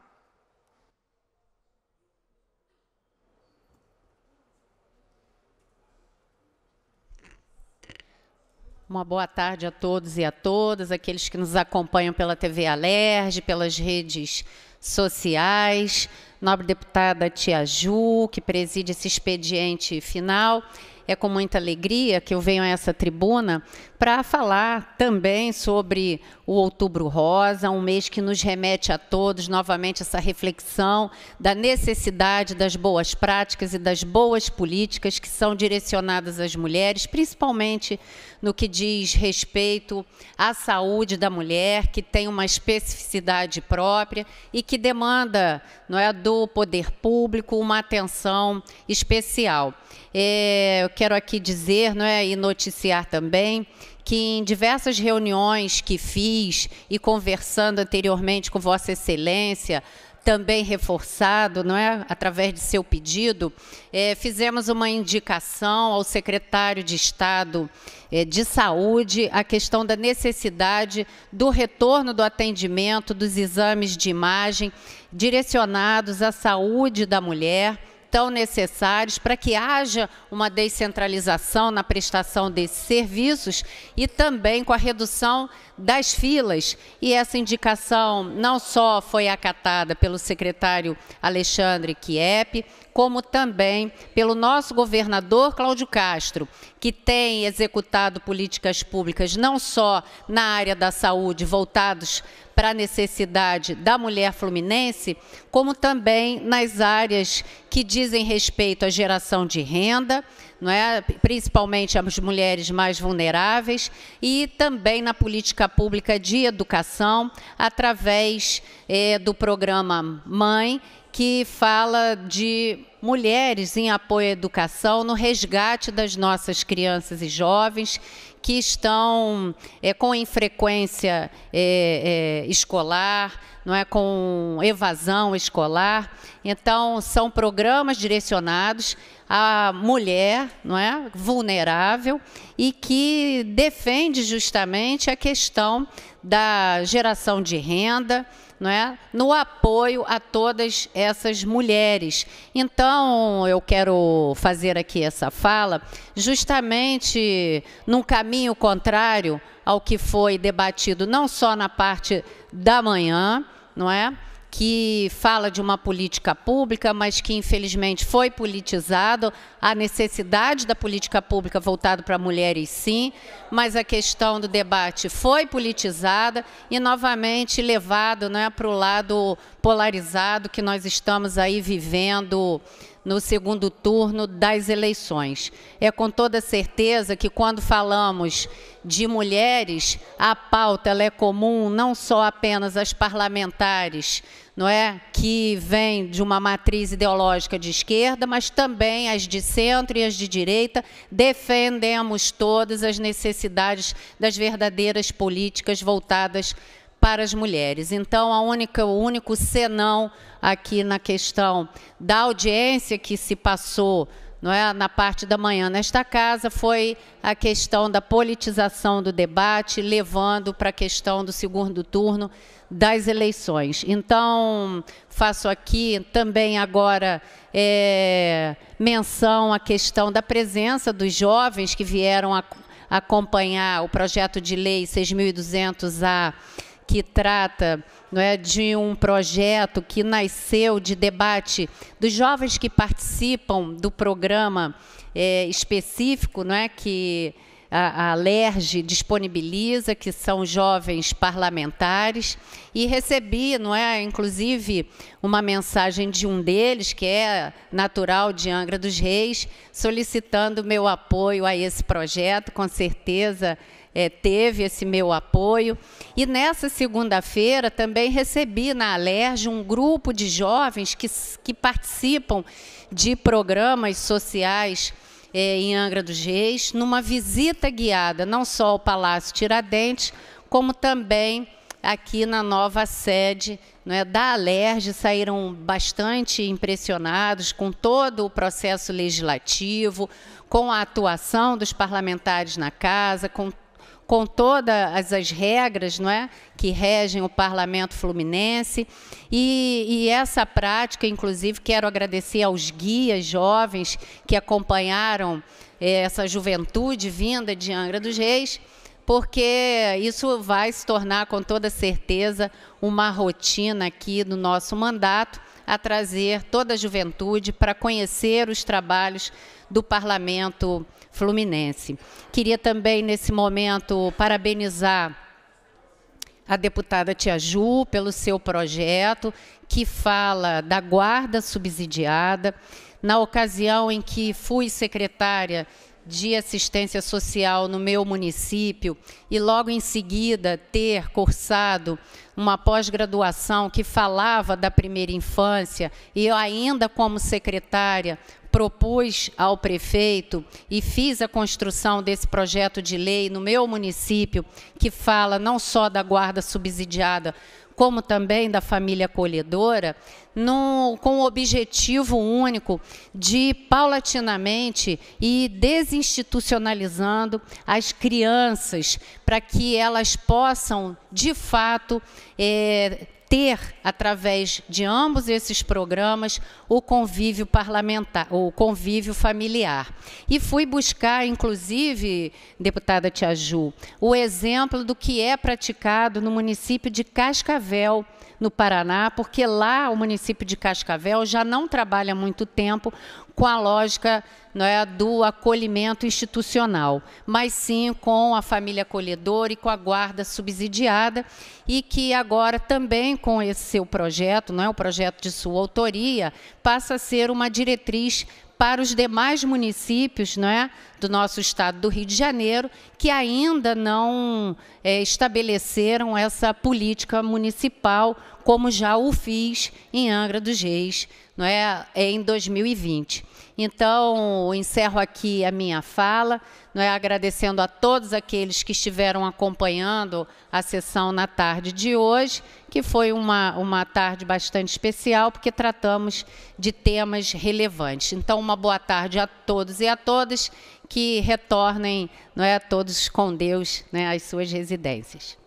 Uma boa tarde a todos e a todas, aqueles que nos acompanham pela TV Alerj, pelas redes sociais, nobre deputada Tia Ju, que preside esse expediente final. É com muita alegria que eu venho a essa tribuna para falar também sobre o Outubro Rosa, um mês que nos remete a todos novamente essa reflexão da necessidade das boas práticas e das boas políticas que são direcionadas às mulheres, principalmente no que diz respeito à saúde da mulher, que tem uma especificidade própria e que demanda, não é, do poder público uma atenção especial. É, eu quero aqui dizer, não é, e noticiar também que em diversas reuniões que fiz e conversando anteriormente com Vossa Excelência, também reforçado, não é, através de seu pedido, é, fizemos uma indicação ao secretário de Estado é, de Saúde a questão da necessidade do retorno do atendimento dos exames de imagem direcionados à saúde da mulher tão necessários para que haja uma descentralização na prestação de serviços e também com a redução das filas. E essa indicação não só foi acatada pelo secretário Alexandre Kiep, como também pelo nosso governador Cláudio Castro, que tem executado políticas públicas não só na área da saúde, voltados para a necessidade da mulher fluminense, como também nas áreas que dizem respeito à geração de renda, não é? principalmente as mulheres mais vulneráveis, e também na política pública de educação, através é, do programa Mãe, que fala de mulheres em apoio à educação, no resgate das nossas crianças e jovens que estão é, com infrequência é, escolar, não é com evasão escolar. Então são programas direcionados à mulher, não é, vulnerável e que defende justamente a questão da geração de renda, é? no apoio a todas essas mulheres. Então, eu quero fazer aqui essa fala justamente num caminho contrário ao que foi debatido não só na parte da manhã, não é? que fala de uma política pública, mas que infelizmente foi politizado, a necessidade da política pública voltada para mulheres sim, mas a questão do debate foi politizada e novamente levado né, para o lado polarizado que nós estamos aí vivendo no segundo turno das eleições. É com toda certeza que quando falamos de mulheres, a pauta é comum não só apenas às parlamentares, não é, que vêm de uma matriz ideológica de esquerda, mas também as de centro e as de direita, defendemos todas as necessidades das verdadeiras políticas voltadas para as mulheres. Então, a única, o único senão aqui na questão da audiência que se passou não é, na parte da manhã nesta casa foi a questão da politização do debate, levando para a questão do segundo turno das eleições. Então, faço aqui também agora é, menção à questão da presença dos jovens que vieram a, acompanhar o projeto de lei 6.200 a que trata não é, de um projeto que nasceu de debate dos jovens que participam do programa é, específico não é, que a, a LERJ disponibiliza, que são jovens parlamentares, e recebi, não é, inclusive, uma mensagem de um deles, que é natural de Angra dos Reis, solicitando meu apoio a esse projeto, com certeza é, teve esse meu apoio. E nessa segunda-feira também recebi na Alerj um grupo de jovens que, que participam de programas sociais é, em Angra dos Reis, numa visita guiada não só ao Palácio Tiradentes, como também aqui na nova sede é, da Alerj, saíram bastante impressionados com todo o processo legislativo, com a atuação dos parlamentares na casa, com com todas as regras não é, que regem o parlamento fluminense. E, e, essa prática, inclusive, quero agradecer aos guias jovens que acompanharam eh, essa juventude vinda de Angra dos Reis, porque isso vai se tornar, com toda certeza, uma rotina aqui no nosso mandato a trazer toda a juventude para conhecer os trabalhos do parlamento fluminense Fluminense. Queria também, nesse momento, parabenizar a deputada Tia Ju pelo seu projeto, que fala da guarda subsidiada. Na ocasião em que fui secretária de assistência social no meu município e logo em seguida ter cursado uma pós-graduação que falava da primeira infância e eu ainda como secretária propus ao prefeito e fiz a construção desse projeto de lei no meu município, que fala não só da guarda subsidiada, como também da família acolhedora, no, com o objetivo único de, paulatinamente e desinstitucionalizando as crianças, para que elas possam, de fato, é, ter, através de ambos esses programas, o convívio parlamentar, o convívio familiar. E fui buscar, inclusive, deputada Tiaju, o exemplo do que é praticado no município de Cascavel, no Paraná, porque lá o município de Cascavel já não trabalha muito tempo com a lógica não é, do acolhimento institucional, mas sim com a família acolhedora e com a guarda subsidiada, e que agora também com esse seu projeto, não é, o projeto de sua autoria, passa a ser uma diretriz para os demais municípios não é, do nosso estado do Rio de Janeiro, que ainda não é, estabeleceram essa política municipal, como já o fiz em Angra dos Reis não é, em 2020. Então, encerro aqui a minha fala, não é agradecendo a todos aqueles que estiveram acompanhando a sessão na tarde de hoje, que foi uma, uma tarde bastante especial, porque tratamos de temas relevantes. Então, uma boa tarde a todos e a todas que retornem, não é, todos com Deus, né, às suas residências.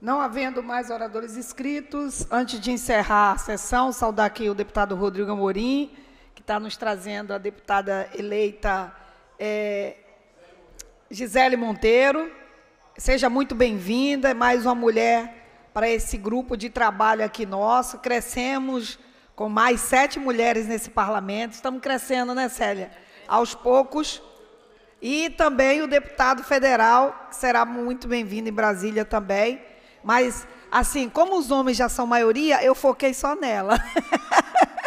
Não havendo mais oradores inscritos, antes de encerrar a sessão, saudar aqui o deputado Rodrigo Amorim, que está nos trazendo a deputada eleita é, Gisele Monteiro. Seja muito bem-vinda, é mais uma mulher para esse grupo de trabalho aqui nosso. Crescemos com mais sete mulheres nesse parlamento. Estamos crescendo, né, Célia? Aos poucos. E também o deputado federal, que será muito bem-vindo em Brasília também mas, assim, como os homens já são maioria, eu foquei só nela.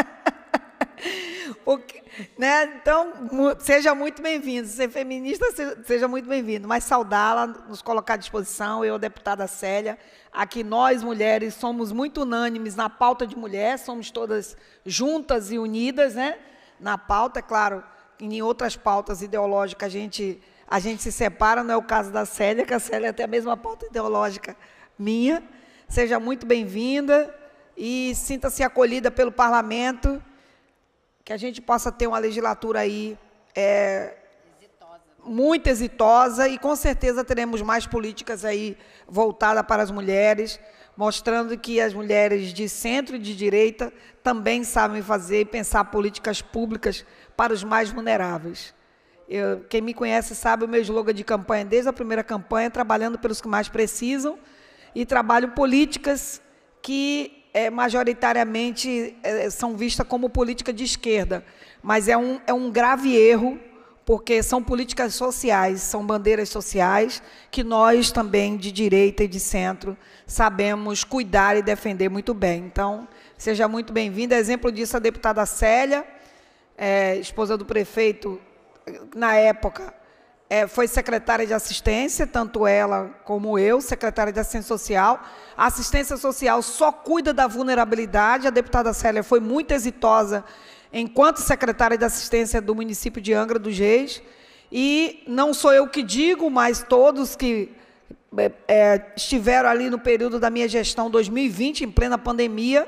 [LAUGHS] Porque, né? Então, seja muito bem-vindo. Ser feminista, seja muito bem-vindo. Mas saudá-la, nos colocar à disposição, eu, deputada Célia, aqui nós, mulheres, somos muito unânimes na pauta de mulher, somos todas juntas e unidas, né? Na pauta, é claro, em outras pautas ideológicas a gente, a gente se separa, não é o caso da Célia, que a Célia tem a mesma pauta ideológica minha. Seja muito bem-vinda e sinta-se acolhida pelo parlamento, que a gente possa ter uma legislatura aí é, exitosa. muito exitosa e com certeza teremos mais políticas aí voltadas para as mulheres, mostrando que as mulheres de centro e de direita também sabem fazer e pensar políticas públicas para os mais vulneráveis. Eu, quem me conhece sabe o meu slogan de campanha desde a primeira campanha, trabalhando pelos que mais precisam e trabalho políticas que é, majoritariamente é, são vistas como política de esquerda. Mas é um, é um grave erro, porque são políticas sociais, são bandeiras sociais que nós também, de direita e de centro, sabemos cuidar e defender muito bem. Então, seja muito bem-vinda. Exemplo disso, a deputada Célia, é, esposa do prefeito, na época, é, foi secretária de assistência, tanto ela como eu, secretária de assistência social. A assistência social só cuida da vulnerabilidade. A deputada Célia foi muito exitosa enquanto secretária de assistência do município de Angra dos Reis. E não sou eu que digo, mas todos que é, é estiveram ali no período da minha gestão 2020, em plena pandemia.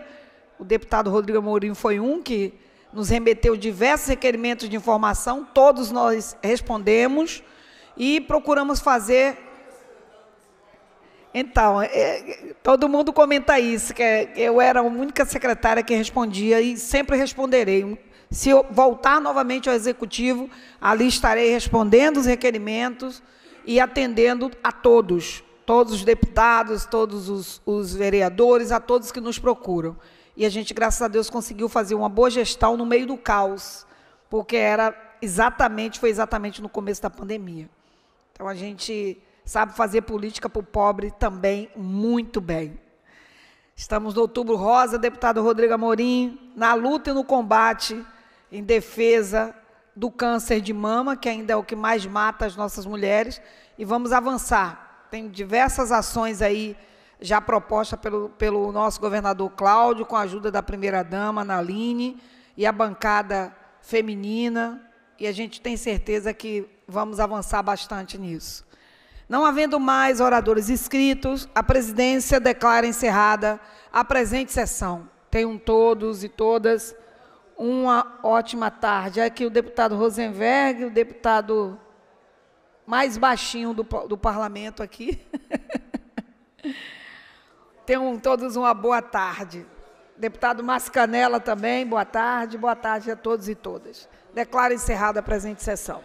O deputado Rodrigo Amorim foi um que nos remeteu diversos requerimentos de informação, todos nós respondemos e procuramos fazer. Então, é, é, todo mundo comenta isso, que é, eu era a única secretária que respondia e sempre responderei. Se eu voltar novamente ao executivo, ali estarei respondendo os requerimentos e atendendo a todos, todos os deputados, todos os, os vereadores, a todos que nos procuram. E a gente, graças a Deus, conseguiu fazer uma boa gestão no meio do caos, porque era exatamente, foi exatamente no começo da pandemia. Então a gente sabe fazer política para o pobre também muito bem. Estamos no Outubro Rosa, deputado Rodrigo Amorim, na luta e no combate em defesa do câncer de mama, que ainda é o que mais mata as nossas mulheres, e vamos avançar. Tem diversas ações aí já proposta pelo, pelo nosso governador Cláudio, com a ajuda da primeira-dama, Naline, e a bancada feminina, e a gente tem certeza que vamos avançar bastante nisso. Não havendo mais oradores inscritos, a presidência declara encerrada a presente sessão. Tenham todos e todas uma ótima tarde. Aqui o deputado Rosenberg, o deputado mais baixinho do, do parlamento aqui. [LAUGHS] Tenham todos uma boa tarde. Deputado Mascanela também, boa tarde. Boa tarde a todos e todas. Declaro encerrada a presente sessão.